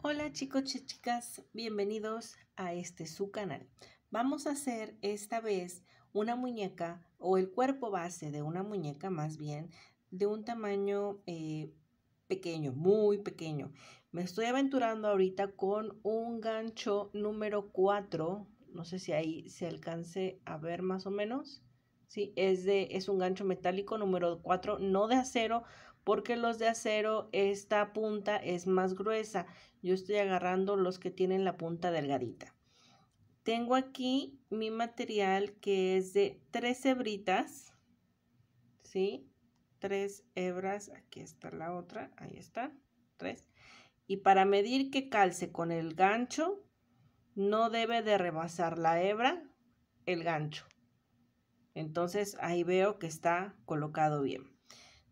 Hola chicos y chicas, bienvenidos a este su canal. Vamos a hacer esta vez una muñeca o el cuerpo base de una muñeca más bien de un tamaño eh, pequeño, muy pequeño. Me estoy aventurando ahorita con un gancho número 4, no sé si ahí se alcance a ver más o menos. Sí, es, de, es un gancho metálico número 4, no de acero, porque los de acero esta punta es más gruesa. Yo estoy agarrando los que tienen la punta delgadita. Tengo aquí mi material que es de tres hebritas, ¿sí? Tres hebras, aquí está la otra, ahí está, tres. Y para medir que calce con el gancho, no debe de rebasar la hebra el gancho. Entonces ahí veo que está colocado bien.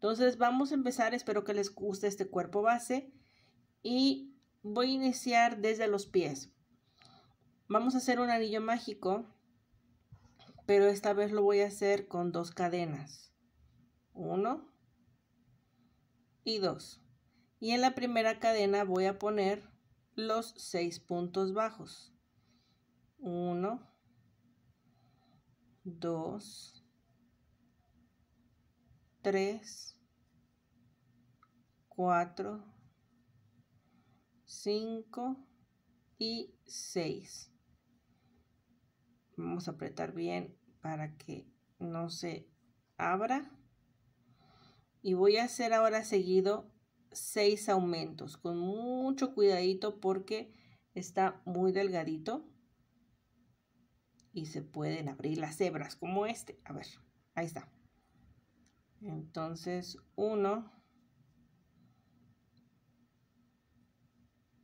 Entonces vamos a empezar, espero que les guste este cuerpo base y voy a iniciar desde los pies. Vamos a hacer un anillo mágico, pero esta vez lo voy a hacer con dos cadenas. Uno y dos. Y en la primera cadena voy a poner los seis puntos bajos. Uno, dos, tres, 4, 5 y 6. Vamos a apretar bien para que no se abra. Y voy a hacer ahora seguido 6 aumentos con mucho cuidadito porque está muy delgadito y se pueden abrir las hebras como este. A ver, ahí está. Entonces, 1,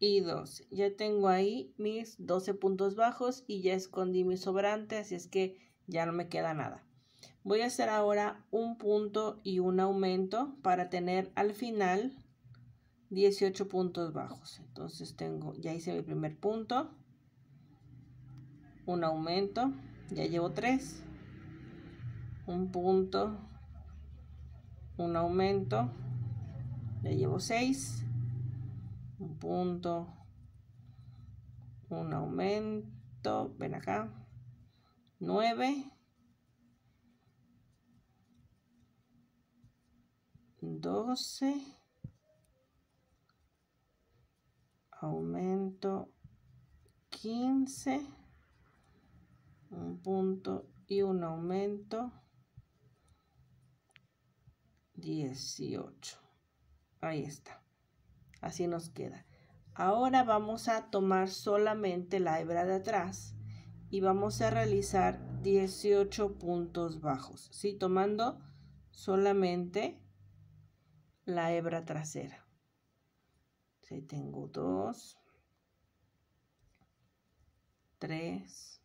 y 2 Ya tengo ahí mis 12 puntos bajos y ya escondí mi sobrante, así es que ya no me queda nada. Voy a hacer ahora un punto y un aumento para tener al final 18 puntos bajos. Entonces tengo, ya hice mi primer punto, un aumento, ya llevo 3, un punto, un aumento, ya llevo 6, un punto, un aumento, ven acá, 9, 12, aumento, 15, un punto y un aumento, 18. Ahí está. Así nos queda. Ahora vamos a tomar solamente la hebra de atrás y vamos a realizar 18 puntos bajos, ¿sí? Tomando solamente la hebra trasera. Sí, tengo 2, 3,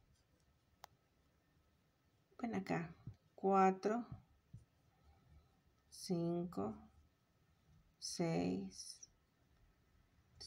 ven acá, 4, 5, 6,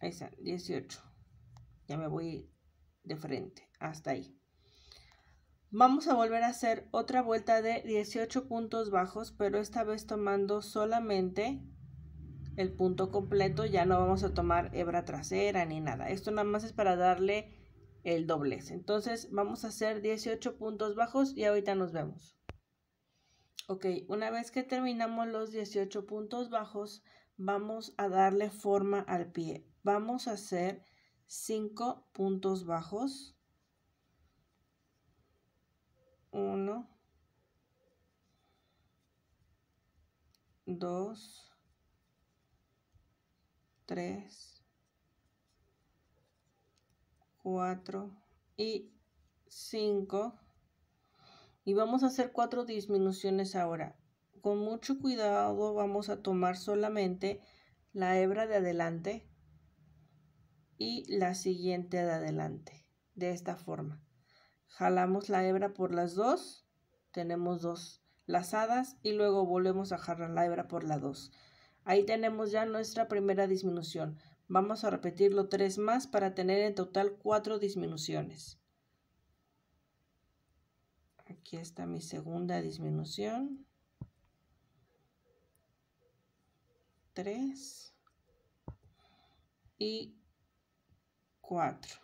Ahí está, 18. Ya me voy de frente, hasta ahí. Vamos a volver a hacer otra vuelta de 18 puntos bajos, pero esta vez tomando solamente el punto completo. Ya no vamos a tomar hebra trasera ni nada. Esto nada más es para darle el doblez. Entonces vamos a hacer 18 puntos bajos y ahorita nos vemos. Ok, una vez que terminamos los 18 puntos bajos, vamos a darle forma al pie. Vamos a hacer 5 puntos bajos. 1, 2, 3, 4 y 5. Y vamos a hacer cuatro disminuciones ahora con mucho cuidado vamos a tomar solamente la hebra de adelante y la siguiente de adelante, de esta forma. Jalamos la hebra por las dos, tenemos dos lazadas y luego volvemos a jalar la hebra por la dos. Ahí tenemos ya nuestra primera disminución. Vamos a repetirlo tres más para tener en total cuatro disminuciones. Aquí está mi segunda disminución. 3 y 4.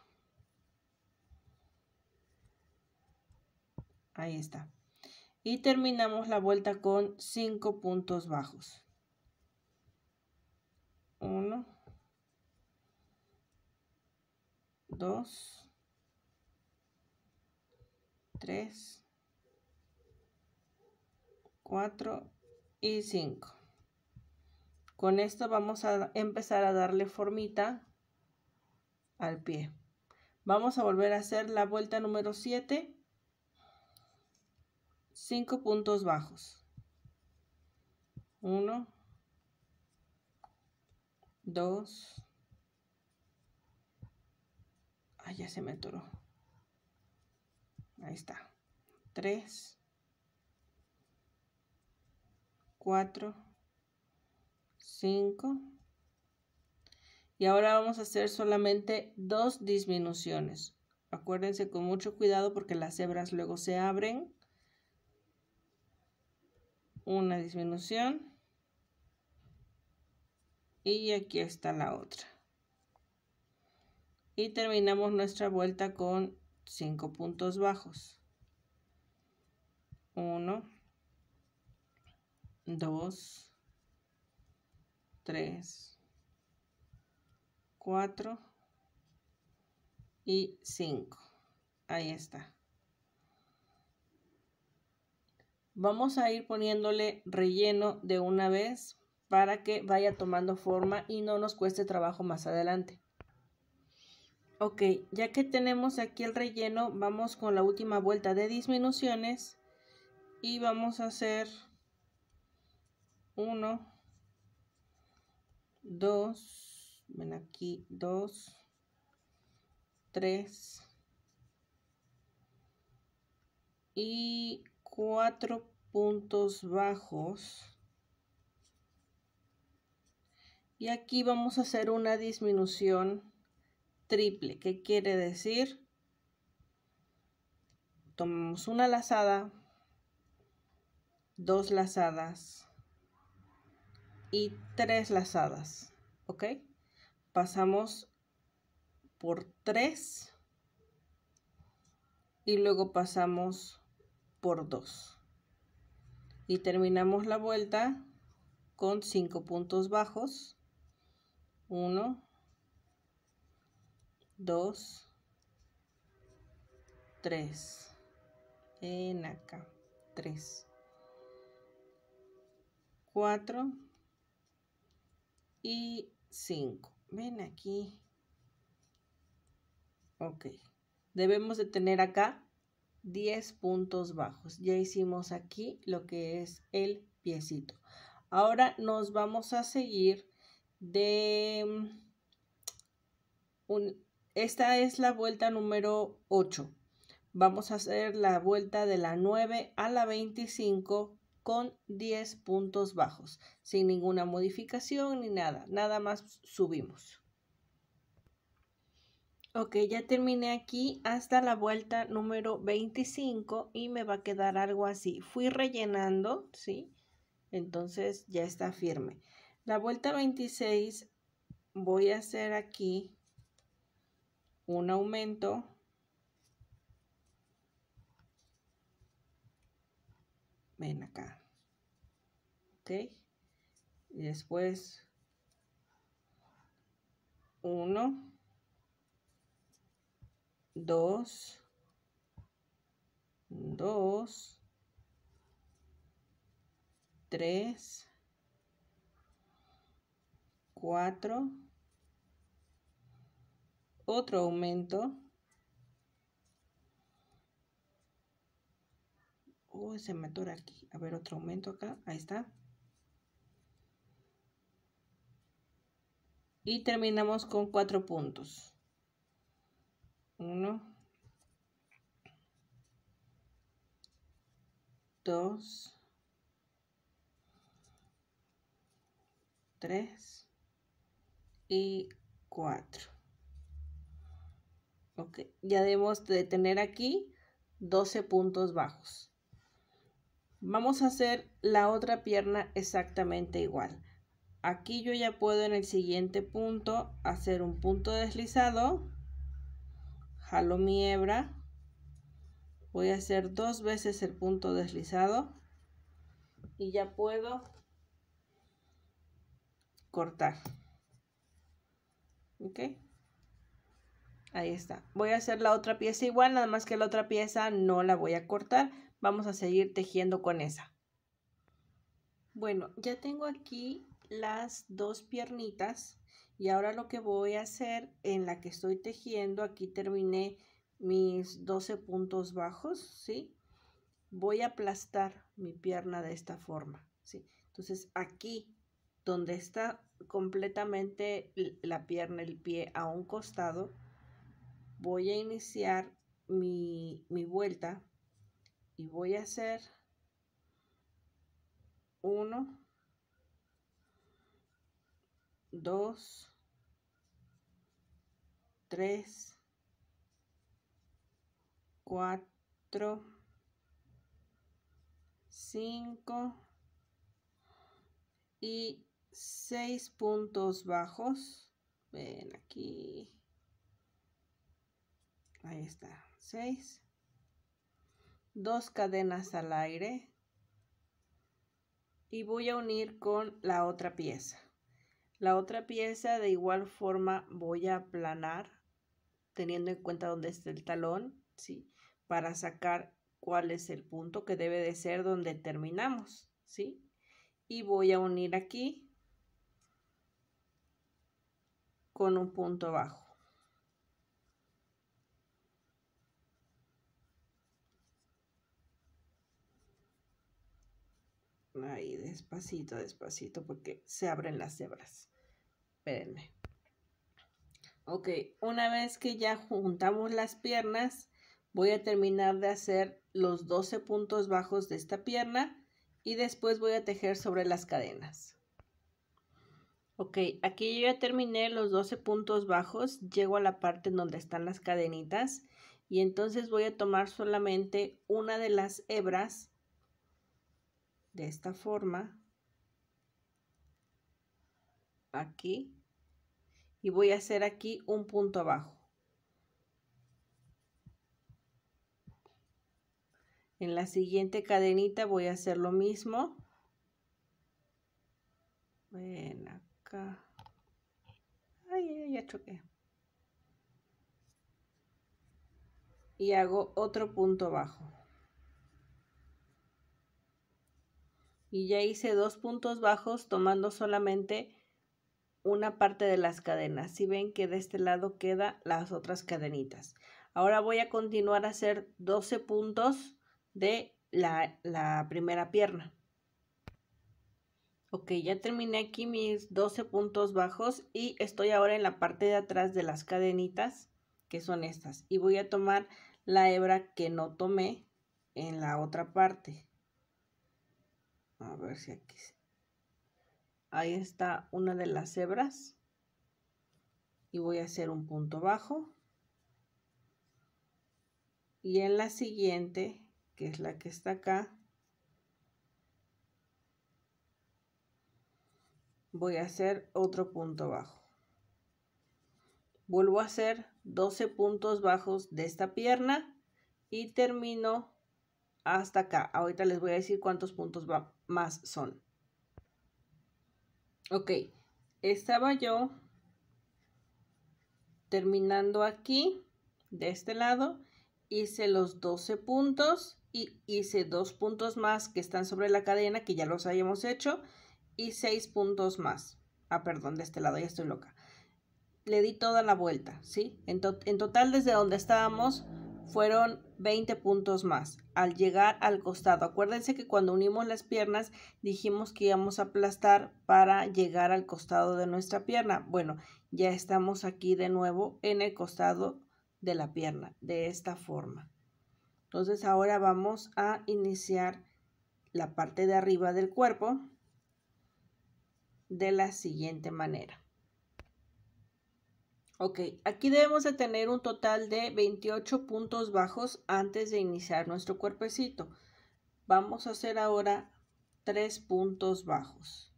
Ahí está. Y terminamos la vuelta con 5 puntos bajos. 1, 2, 3, 4 y 5. Con esto vamos a empezar a darle formita al pie. Vamos a volver a hacer la vuelta número 7. 5 puntos bajos. 1, 2, ah, ya se me atoró. Ahí está. 3, 4, 5. Y ahora vamos a hacer solamente dos disminuciones. Acuérdense con mucho cuidado porque las hebras luego se abren. Una disminución. Y aquí está la otra. Y terminamos nuestra vuelta con 5 puntos bajos. 1, 2, 3, 4 y 5. Ahí está. Vamos a ir poniéndole relleno de una vez para que vaya tomando forma y no nos cueste trabajo más adelante. Ok, ya que tenemos aquí el relleno, vamos con la última vuelta de disminuciones y vamos a hacer 1, 2, ven aquí, 2, 3 y cuatro puntos bajos. Y aquí vamos a hacer una disminución triple. ¿Qué quiere decir? Tomamos una lazada, dos lazadas, y tres lazadas, ¿ok? Pasamos por 3 y luego pasamos por 2 y terminamos la vuelta con 5 puntos bajos 1 2 3 en acá 3 4 y 5. Ven aquí. Ok. Debemos de tener acá 10 puntos bajos. Ya hicimos aquí lo que es el piecito. Ahora nos vamos a seguir de... Mm, esta es la vuelta número 8. Vamos a hacer la vuelta de la 9 a la 25 con 10 puntos bajos, sin ninguna modificación ni nada, nada más subimos. Ok, ya terminé aquí hasta la vuelta número 25 y me va a quedar algo así. Fui rellenando, ¿sí? Entonces ya está firme. La vuelta 26 voy a hacer aquí un aumento ven acá y después 1 2 2 3 4 otro aumento ese oh, se aquí. A ver, otro aumento acá. Ahí está. Y terminamos con cuatro puntos. Uno. Dos. Tres. Y cuatro. Ok, ya debemos de tener aquí 12 puntos bajos. Vamos a hacer la otra pierna exactamente igual. Aquí yo ya puedo en el siguiente punto hacer un punto deslizado, jalo mi hebra, voy a hacer dos veces el punto deslizado y ya puedo cortar. ¿Ok? Ahí está. Voy a hacer la otra pieza igual, nada más que la otra pieza no la voy a cortar vamos a seguir tejiendo con esa. Bueno, ya tengo aquí las dos piernitas y ahora lo que voy a hacer en la que estoy tejiendo, aquí terminé mis 12 puntos bajos, ¿sí? Voy a aplastar mi pierna de esta forma, ¿sí? Entonces aquí donde está completamente la pierna, el pie a un costado, voy a iniciar mi, mi vuelta y voy a hacer 1, 2, 3, 4, 5 y 6 puntos bajos. Ven aquí. Ahí está, 6 dos cadenas al aire y voy a unir con la otra pieza. La otra pieza de igual forma voy a aplanar teniendo en cuenta dónde está el talón, ¿sí? Para sacar cuál es el punto que debe de ser donde terminamos, ¿sí? Y voy a unir aquí con un punto bajo. Ahí, despacito, despacito, porque se abren las hebras. Espérenme. Ok, una vez que ya juntamos las piernas, voy a terminar de hacer los 12 puntos bajos de esta pierna y después voy a tejer sobre las cadenas. Ok, aquí yo ya terminé los 12 puntos bajos, llego a la parte en donde están las cadenitas y entonces voy a tomar solamente una de las hebras de esta forma aquí y voy a hacer aquí un punto abajo en la siguiente cadenita voy a hacer lo mismo ven acá ya y hago otro punto bajo y ya hice dos puntos bajos tomando solamente una parte de las cadenas. Si ven que de este lado quedan las otras cadenitas. Ahora voy a continuar a hacer 12 puntos de la, la primera pierna. Ok, ya terminé aquí mis 12 puntos bajos y estoy ahora en la parte de atrás de las cadenitas, que son estas. Y voy a tomar la hebra que no tomé en la otra parte. A ver si aquí. Ahí está una de las hebras. Y voy a hacer un punto bajo. Y en la siguiente, que es la que está acá, voy a hacer otro punto bajo. Vuelvo a hacer 12 puntos bajos de esta pierna y termino hasta acá. Ahorita les voy a decir cuántos puntos va más son. Ok, estaba yo terminando aquí, de este lado, hice los 12 puntos y hice dos puntos más que están sobre la cadena, que ya los habíamos hecho, y seis puntos más. Ah, perdón, de este lado, ya estoy loca. Le di toda la vuelta, ¿sí? en total, desde donde estábamos, fueron 20 puntos más al llegar al costado. Acuérdense que cuando unimos las piernas dijimos que íbamos a aplastar para llegar al costado de nuestra pierna. Bueno, ya estamos aquí de nuevo en el costado de la pierna, de esta forma. Entonces ahora vamos a iniciar la parte de arriba del cuerpo de la siguiente manera. Ok, aquí debemos de tener un total de 28 puntos bajos antes de iniciar nuestro cuerpecito. Vamos a hacer ahora 3 puntos bajos.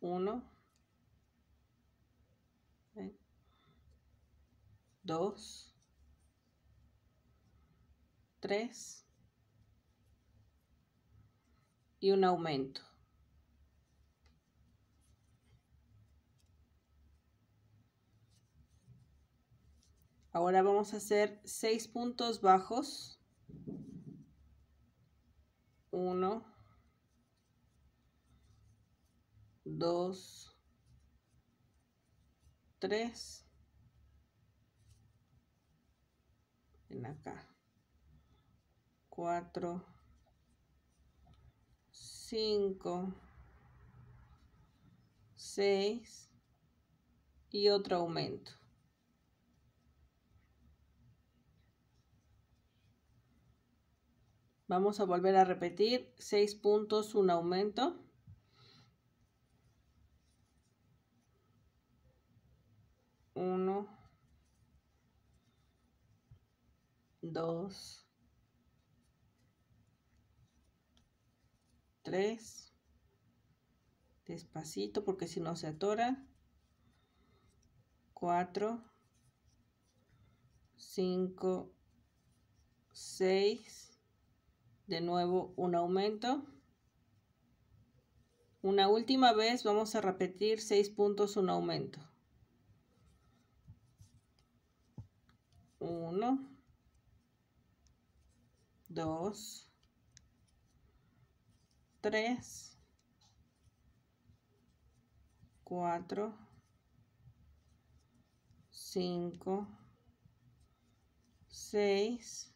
1, 2, 3 y un aumento. Ahora vamos a hacer 6 puntos bajos. 1, 2, 3. En acá. 4, 5, 6 y otro aumento. Vamos a volver a repetir, Seis puntos, un aumento. Uno, dos, tres, despacito porque si no se atora, cuatro, cinco, seis, de nuevo un aumento. Una última vez vamos a repetir 6 puntos, un aumento. 1, 2, 3, 4, 5, 6,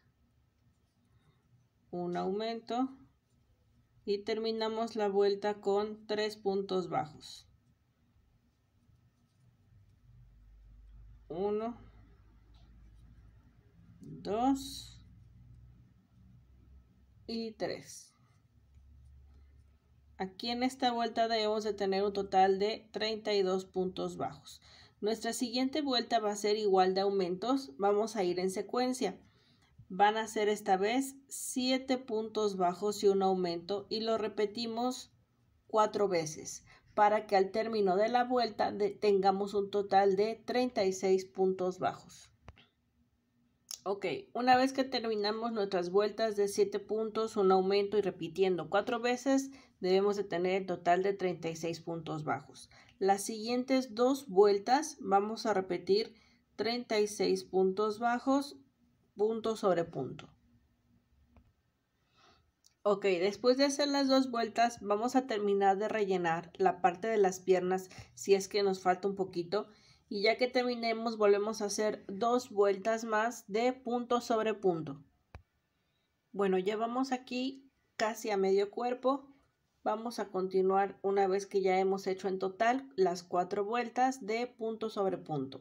un aumento y terminamos la vuelta con tres puntos bajos. 1, 2 y 3. Aquí en esta vuelta debemos de tener un total de 32 puntos bajos. Nuestra siguiente vuelta va a ser igual de aumentos. Vamos a ir en secuencia van a ser esta vez 7 puntos bajos y un aumento y lo repetimos cuatro veces para que al término de la vuelta tengamos un total de 36 puntos bajos. Ok, una vez que terminamos nuestras vueltas de 7 puntos, un aumento y repitiendo cuatro veces, debemos de tener el total de 36 puntos bajos. Las siguientes dos vueltas vamos a repetir 36 puntos bajos punto sobre punto. Ok, después de hacer las dos vueltas vamos a terminar de rellenar la parte de las piernas si es que nos falta un poquito. Y ya que terminemos volvemos a hacer dos vueltas más de punto sobre punto. Bueno, llevamos aquí casi a medio cuerpo. Vamos a continuar una vez que ya hemos hecho en total las cuatro vueltas de punto sobre punto.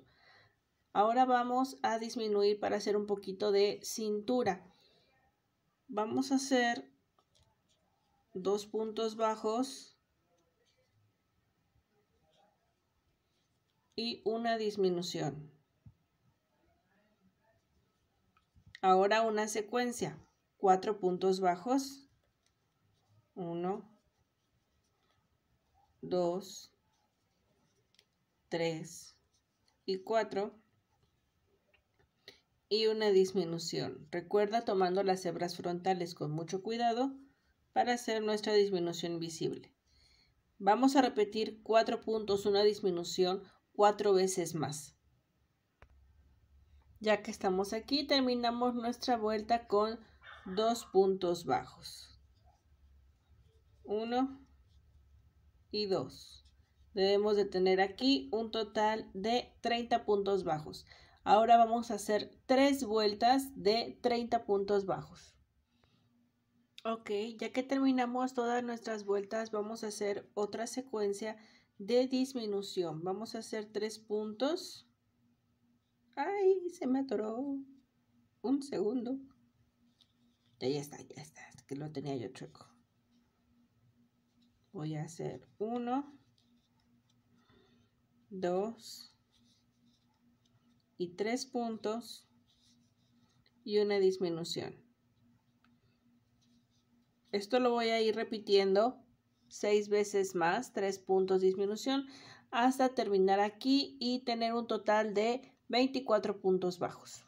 Ahora vamos a disminuir para hacer un poquito de cintura. Vamos a hacer dos puntos bajos y una disminución. Ahora una secuencia. Cuatro puntos bajos. Uno, dos, tres y cuatro y una disminución. Recuerda tomando las hebras frontales con mucho cuidado para hacer nuestra disminución visible. Vamos a repetir cuatro puntos, una disminución cuatro veces más. Ya que estamos aquí, terminamos nuestra vuelta con dos puntos bajos. Uno y dos. Debemos de tener aquí un total de 30 puntos bajos. Ahora vamos a hacer tres vueltas de 30 puntos bajos. Ok, ya que terminamos todas nuestras vueltas, vamos a hacer otra secuencia de disminución. Vamos a hacer tres puntos. ¡Ay! Se me atoró un segundo. Ya, está, ya está. Que lo tenía yo chueco. Voy a hacer uno, dos, y tres puntos y una disminución. Esto lo voy a ir repitiendo seis veces más, tres puntos disminución, hasta terminar aquí y tener un total de 24 puntos bajos.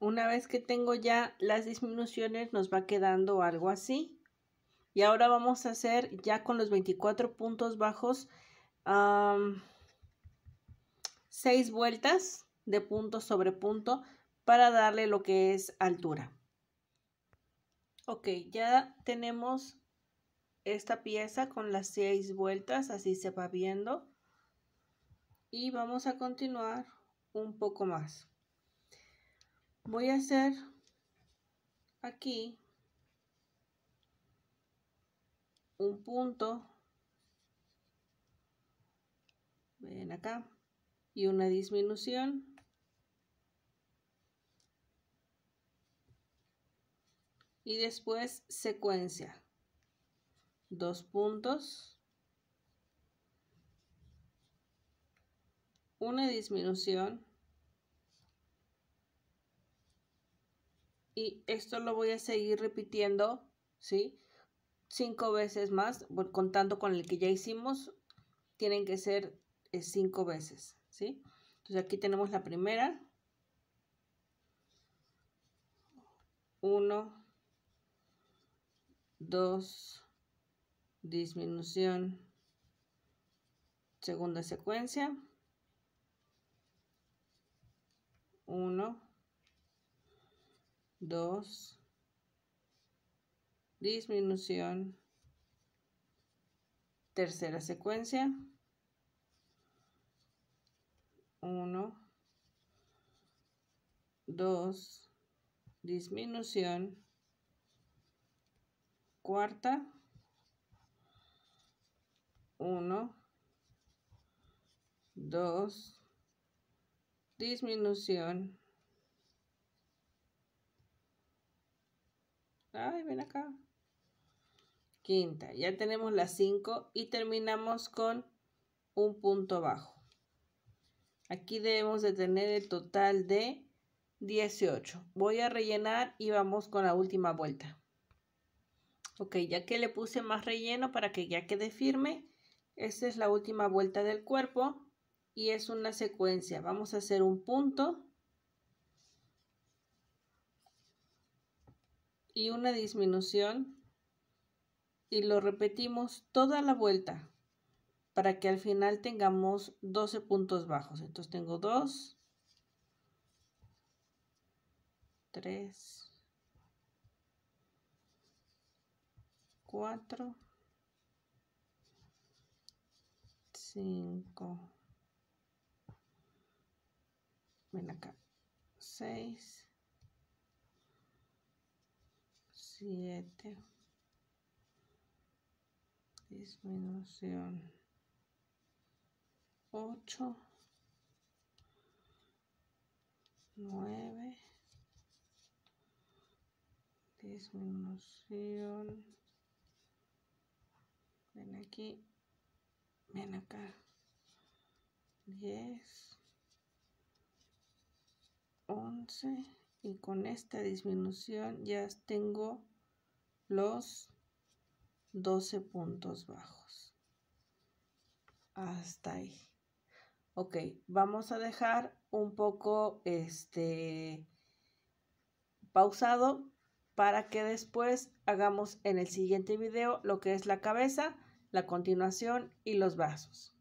Una vez que tengo ya las disminuciones nos va quedando algo así. Y ahora vamos a hacer ya con los 24 puntos bajos seis vueltas de punto sobre punto para darle lo que es altura. Ok, ya tenemos esta pieza con las seis vueltas, así se va viendo. Y vamos a continuar un poco más. Voy a hacer aquí un punto. Ven acá y una disminución. Y después secuencia. Dos puntos. Una disminución. Y esto lo voy a seguir repitiendo, ¿sí? Cinco veces más, contando con el que ya hicimos, tienen que ser eh, cinco veces. ¿sí? Entonces aquí tenemos la primera. 1, 2, disminución, segunda secuencia. 1, 2, disminución, tercera secuencia. 1, 2, disminución, cuarta, 1, 2, disminución. Ay, ven acá. Quinta, ya tenemos las 5 y terminamos con un punto bajo. Aquí debemos de tener el total de 18. Voy a rellenar y vamos con la última vuelta. Ok, ya que le puse más relleno para que ya quede firme, esta es la última vuelta del cuerpo y es una secuencia. Vamos a hacer un punto y una disminución y lo repetimos toda la vuelta para que al final tengamos 12 puntos bajos. Entonces tengo 2, 3, 4, 5, ven acá, 6, 7, disminución. 8, 9, disminución, ven aquí, ven acá, 10, 11 y con esta disminución ya tengo los 12 puntos bajos. Hasta ahí ok, vamos a dejar un poco este pausado para que después hagamos en el siguiente video lo que es la cabeza, la continuación y los brazos.